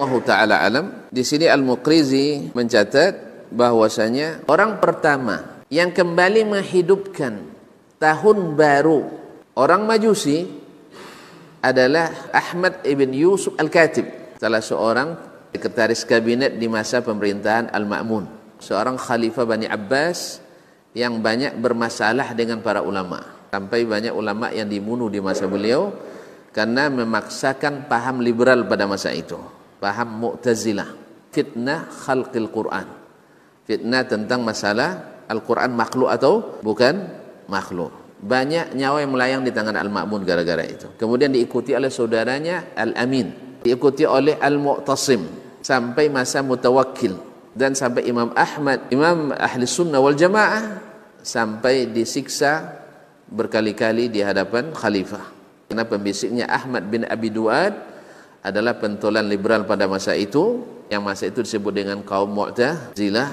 Allah taala alam. Di sini Al-Muqrizi mencatat bahwasanya orang pertama yang kembali menghidupkan tahun baru orang Majusi adalah Ahmad ibn Yusuf Al-Katib, salah seorang sekretaris kabinet di masa pemerintahan Al-Ma'mun, seorang khalifah Bani Abbas yang banyak bermasalah dengan para ulama. Sampai banyak ulama yang dibunuh di masa beliau karena memaksakan paham liberal pada masa itu paham Mu'tazilah, fitnah khalqil Quran. Fitnah tentang masalah Al-Quran makhluk atau bukan makhluk. Banyak nyawa yang melayang di tangan Al-Ma'mun gara-gara itu. Kemudian diikuti oleh saudaranya Al-Amin, diikuti oleh Al-Mu'tasim sampai masa mutawakkil dan sampai Imam Ahmad, Imam Ahli Sunnah wal Jamaah sampai disiksa berkali-kali di hadapan khalifah. Karena pembisiknya Ahmad bin Abi Duad adalah pentolan liberal pada masa itu yang masa itu disebut dengan kaum Mu'tazilah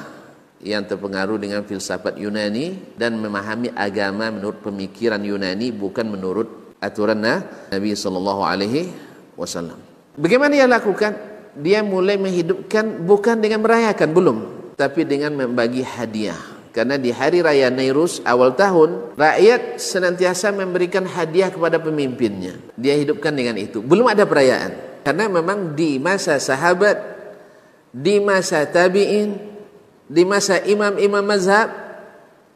yang terpengaruh dengan filsafat Yunani dan memahami agama menurut pemikiran Yunani bukan menurut aturan Nabi sallallahu alaihi wasallam. Bagaimana dia lakukan? Dia mulai menghidupkan bukan dengan merayakan belum, tapi dengan membagi hadiah. Karena di hari raya Nairus awal tahun, rakyat senantiasa memberikan hadiah kepada pemimpinnya. Dia hidupkan dengan itu. Belum ada perayaan. Karena memang di masa sahabat, di masa tabi'in, di masa imam-imam mazhab,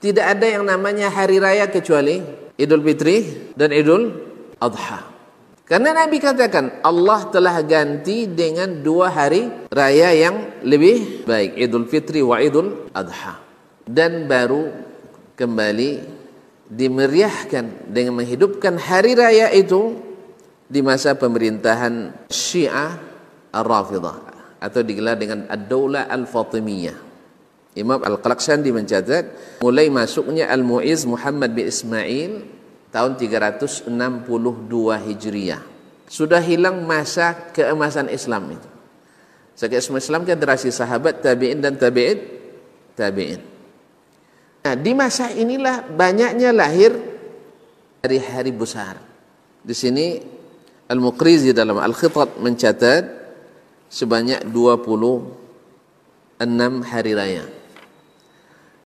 tidak ada yang namanya hari raya kecuali Idul Fitri dan Idul Adha. Karena Nabi katakan Allah telah ganti dengan dua hari raya yang lebih baik Idul Fitri wa Idul Adha dan baru kembali dimeriahkan dengan menghidupkan hari raya itu di masa pemerintahan Syiah Ar-Rafidah atau digelar dengan Ad-Daulah Al-Fatimiyah. Imam Al-Qalaqsandi mencatat mulai masuknya Al-Mu'iz Muhammad bin Ismail tahun 362 Hijriah. Sudah hilang masa keemasan Islam itu. Sejak Islam generasi sahabat tabi'in dan tabi'in tabi'in. Nah, di masa inilah banyaknya lahir dari hari besar. Di sini Al-Muqrizi dalam al khitab mencatat sebanyak 26 hari raya.